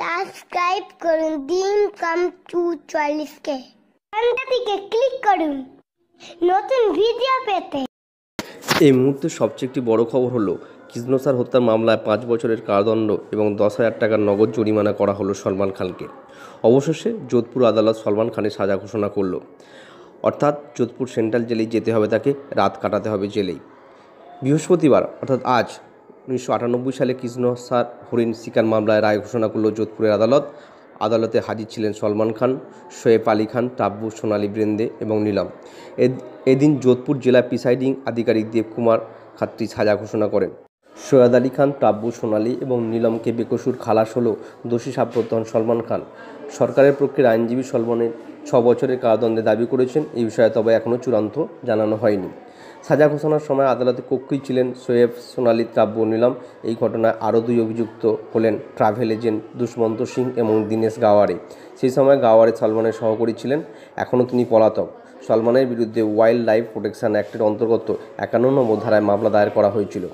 subscribe করুন ডিম come to K ঘন্টাটিকে click করুন নতুন ভিডিও পেতে এই মুহূর্তে সবচেয়ে একটি বড় খবর হলো কৃষ্ণসার হত্যার মামলায় পাঁচ বছরের কারাদণ্ড এবং দশ হাজার টাকার নগদ জরিমানা করা হলো সলমান খানকে অবশেষে যোধপুর আদালত সলমান খানের সাজা ঘোষণা করল অর্থাৎ যোধপুর সেন্ট্রাল জেলেই যেতে হবে তাকে রাত কাটাতে হবে জেলেই বৃহস্পতিবার অর্থাৎ আজ উনিশশো সালে কৃষ্ণ স্যার হরিণ শিকার মামলায় রায় ঘোষণা করল যোধপুরের আদালত আদালতে হাজির ছিলেন সলমান খান শোয়েব আলী খান টাব্বু সোনালী বৃন্দে এবং নীলম এদিন যোধপুর জেলা প্রিসাইডিং আধিকারিক দেবকুমার খাত্রী সাজা ঘোষণা করেন সৈয়দ আলী খান টাব্বু সোনালী এবং নীলমকে বেকসুর খালাস হল দোষী সাব্যত হন সলমান খান সরকারের পক্ষে আইনজীবী সলমানের ছ বছরের কারাদণ্ডে দাবি করেছেন এই বিষয়ে তবে এখনও চূড়ান্ত জানানো হয়নি সাজা ঘোষণার সময় আদালতে কক্ষই ছিলেন সোয়েব সোনালি ত্রাব্য নিলাম এই ঘটনায় আরও দুই অভিযুক্ত হলেন ট্রাভেল এজেন্ট দুষ্মন্ত সিং এবং দীনেশ গাওয়ারে সেই সময় গাওয়ারে সালমানের সহকারী ছিলেন এখনও তিনি পলাতক সালমানের বিরুদ্ধে ওয়াইল্ড লাইফ প্রোটেকশন অ্যাক্টের অন্তর্গত একান্ন নম্বর ধারায় মামলা দায়ের করা হয়েছিল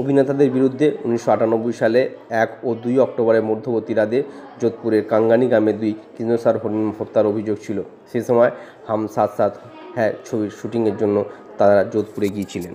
অভিনেতাদের বিরুদ্ধে উনিশশো সালে এক ও দুই অক্টোবরের মধ্যবর্তী রাতে যোধপুরের কাঙ্গানি গ্রামে দুই কেন্দ্রসার হরিণ হত্যার অভিযোগ ছিল সে সময় হাম সাত সাত হ্যাঁ ছবির শুটিংয়ের জন্য তারা যোধপুরে গিয়েছিলেন